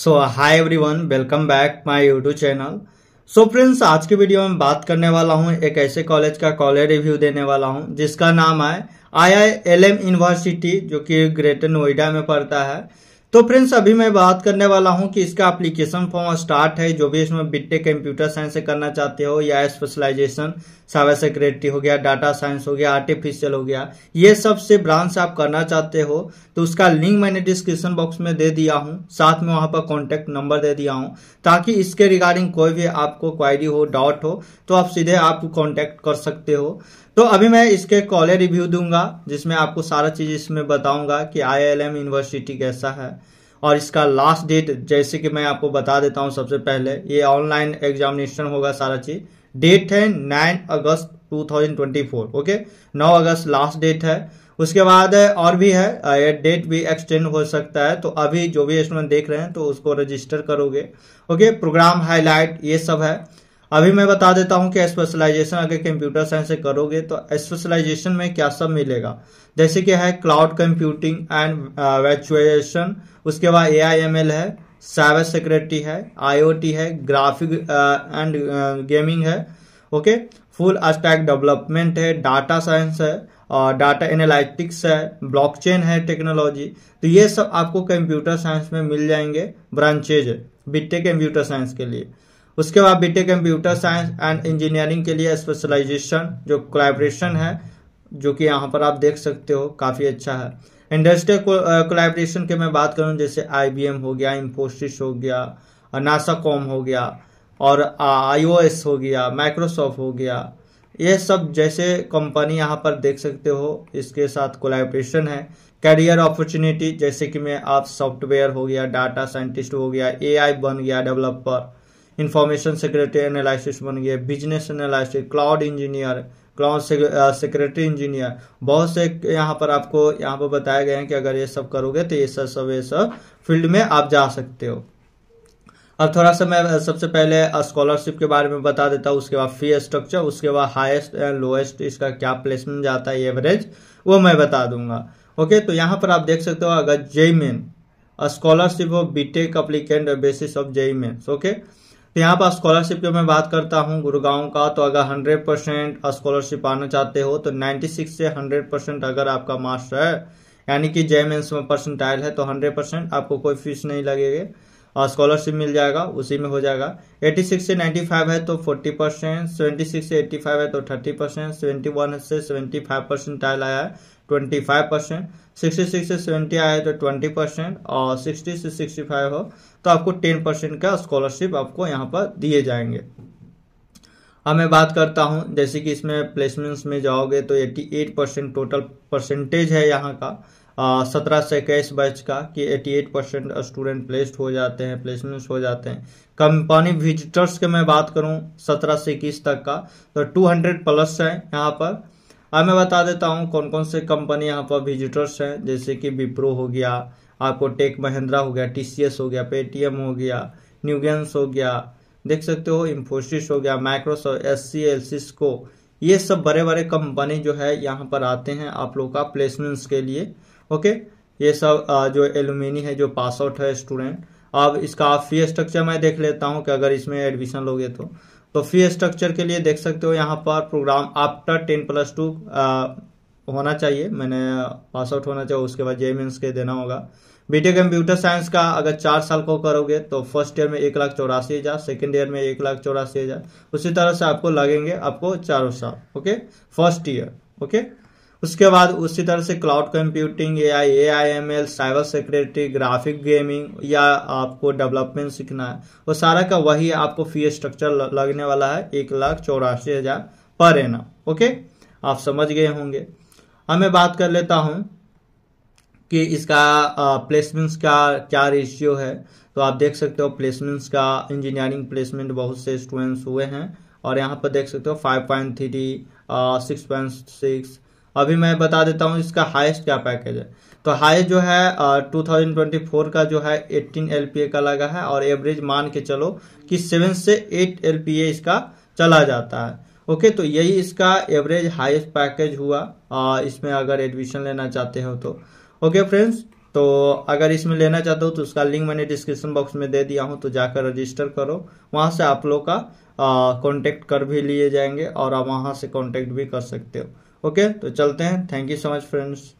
so hi everyone welcome back my YouTube channel so friends आज की video में बात करने वाला हूँ एक ऐसे कॉलेज का कॉलेज रिव्यू देने वाला हूँ जिसका नाम है I I L M university जो कि ग्रेटर नोएडा में पड़ता है तो फ्रेंड्स अभी मैं बात करने वाला हूं कि इसका एप्लीकेशन फॉर्म स्टार्ट है जो भी इसमें बीटेक कंप्यूटर साइंस से करना चाहते हो या स्पेशलाइजेशन साइबर सिक्योरिटी हो गया डाटा साइंस हो गया आर्टिफिशियल हो गया ये सब से ब्रांच आप करना चाहते हो तो उसका लिंक मैंने डिस्क्रिप्शन बॉक्स में दे दिया हूँ साथ में वहाँ पर कॉन्टैक्ट नंबर दे दिया हूँ ताकि इसके रिगार्डिंग कोई भी आपको क्वायरी हो डाउट हो तो आप सीधे आप कॉन्टैक्ट कर सकते हो तो अभी मैं इसके कॉलेज रिव्यू दूंगा जिसमें आपको सारा चीज़ इसमें बताऊंगा कि आई यूनिवर्सिटी कैसा है और इसका लास्ट डेट जैसे कि मैं आपको बता देता हूँ सबसे पहले ये ऑनलाइन एग्जामिनेशन होगा सारा चीज़ डेट है नाइन अगस्त 2024 ओके 9 अगस्त लास्ट डेट है उसके बाद और भी है डेट भी एक्सटेंड हो सकता है तो अभी जो भी स्टूडेंट देख रहे हैं तो उसको रजिस्टर करोगे ओके प्रोग्राम हाईलाइट ये सब है अभी मैं बता देता हूँ कि स्पेशलाइजेशन अगर कंप्यूटर साइंस से करोगे तो स्पेशलाइजेशन में क्या सब मिलेगा जैसे कि है क्लाउड कंप्यूटिंग एंड वेचुएशन उसके बाद ए आई एम एल है साइबर सिक्योरिटी है आईओटी है ग्राफिक एंड गेमिंग है ओके फुल स्टैक डेवलपमेंट है डाटा साइंस है और डाटा एनालिटिक्स है ब्लॉकचेन है टेक्नोलॉजी तो ये सब आपको कंप्यूटर साइंस में मिल जाएंगे ब्रांचेज बिटे कंप्यूटर साइंस के लिए उसके बाद B Tech computer science and engineering के लिए स्पेशलाइजेशन जो कोलाब्रेशन है जो कि यहाँ पर आप देख सकते हो काफ़ी अच्छा है इंडस्ट्रियल कोलाब्रेशन के मैं बात करूँ जैसे आईबीएम हो गया इंफोसिस हो गया नासा कॉम हो गया और आईओएस हो गया माइक्रोसॉफ्ट हो गया ये सब जैसे कंपनी यहाँ पर देख सकते हो इसके साथ कोलाब्रेशन है करियर अपॉर्चुनिटी जैसे कि मैं आप सॉफ्टवेयर हो गया डाटा साइंटिस्ट हो गया एआई बन गया डेवलपर इंफॉर्मेशन सेक्रेटरी एनालिसिस बन गया business analysis cloud engineer cloud secretary engineer बहुत से यहाँ पर आपको यहाँ पर बताया गया है कि अगर ये सब करोगे तो ये सब सब ये सब फील्ड में आप जा सकते हो अब थोड़ा सा मैं uh, सबसे पहले स्कॉलरशिप uh, के बारे में बता देता हूँ उसके बाद फी स्ट्रक्चर उसके बाद हाईएस्ट एंड लोएस्ट इसका क्या प्लेसमेंट जाता है एवरेज वो मैं बता दूंगा ओके तो यहाँ पर आप देख सकते हो अगर JEE main scholarship of B Tech applicant basis of JEE mains okay तो यहाँ पर स्कॉलरशिप की मैं बात करता हूँ गुरुगांव का तो अगर हंड्रेड परसेंट स्कॉलरशिप आना चाहते हो तो नाइन्टी सिक्स से हंड्रेड परसेंट अगर आपका मार्क्स है यानी कि जे मेन्स में परसेंटाइल है तो हंड्रेड परसेंट आपको कोई फीस नहीं लगेगी और स्कॉलरशिप मिल जाएगा उसी में हो जाएगा 86 से 95 है तो 40 परसेंट सेवेंटी से 85 है तो 30 परसेंट सेवेंटी से परसेंट परसेंटाइल आया है twenty five percent sixty six से सेवेंटी आए तो ट्वेंटी परसेंट और सिक्सटी से सिक्सटी फाइव हो तो आपको टेन परसेंट का स्कॉलरशिप आपको यहाँ पर दिए जाएंगे अब मैं बात करता हूँ जैसे कि इसमें प्लेसमेंट्स में जाओगे तो eighty eight percent total percentage है यहाँ का सत्रह से इक्कीस बैच का कि eighty eight percent student placed हो जाते हैं प्लेसमेंट्स हो जाते हैं कंपनी विजिटर्स के मैं बात करूँ सत्रह से इक्कीस तक का तो टू हंड्रेड प्लस है यहाँ पर अब मैं बता देता हूँ कौन कौन से कंपनी यहाँ पर विजिटर्स हैं जैसे कि विप्रो हो गया आपको टेक महिंद्रा हो गया टी हो गया पेटीएम हो गया न्यूगेंस हो गया देख सकते हो इन्फोसिस हो गया Microsoft S C L Cisco ये सब बड़े बड़े कंपनी जो है यहाँ पर आते हैं आप लोग का प्लेसमेंट्स के लिए ओके ये सब जो एलुमिनी है जो पास आउट है स्टूडेंट अब इसका आप फी स्ट्रक्चर मैं देख लेता हूँ कि अगर इसमें एडमिशन लोगे तो तो फी स्ट्रक्चर के लिए देख सकते हो यहाँ पर program after ten plus two होना चाहिए मैंने पास आउट होना चाहिए उसके बाद जे के देना होगा बीटेक कंप्यूटर साइंस का अगर चार साल को करोगे तो फर्स्ट ईयर में एक लाख चौरासी हज़ार सेकेंड ईयर में एक लाख चौरासी हज़ार उसी तरह से आपको लगेंगे आपको चारों साल ओके फर्स्ट ईयर ओके उसके बाद उसी तरह से क्लाउड कंप्यूटिंग या A I M L cyber security graphic gaming या आपको डेवलपमेंट सीखना है वो सारा का वही आपको फी स्ट्रक्चर लगने वाला है एक लाख चौरासी हजार पर एना ओके आप समझ गए होंगे अब मैं बात कर लेता हूँ कि इसका प्लेसमेंट्स का क्या रेशियो है तो आप देख सकते हो प्लेसमेंट्स का इंजीनियरिंग प्लेसमेंट बहुत से स्टूडेंट्स हुए हैं और यहाँ पर देख सकते हो five point three six point six अभी मैं बता देता हूँ इसका हाइस्ट क्या पैकेज है तो हाइस्ट जो है टू थाउजेंड ट्वेंटी फोर का जो है एट्टीन एल का लगा है और एवरेज मान के चलो कि सेवन से एट एल इसका चला जाता है ओके तो यही इसका एवरेज हाईएस्ट पैकेज हुआ आ, इसमें अगर एडमिशन लेना चाहते हो तो ओके फ्रेंड्स तो अगर इसमें लेना चाहते हो तो उसका लिंक मैंने डिस्क्रिप्शन बॉक्स में दे दिया हूँ तो जाकर रजिस्टर करो वहाँ से आप लोग का कांटेक्ट कर भी लिए जाएंगे और आप वहाँ से कांटेक्ट भी कर सकते हो ओके तो चलते हैं thank you so much friends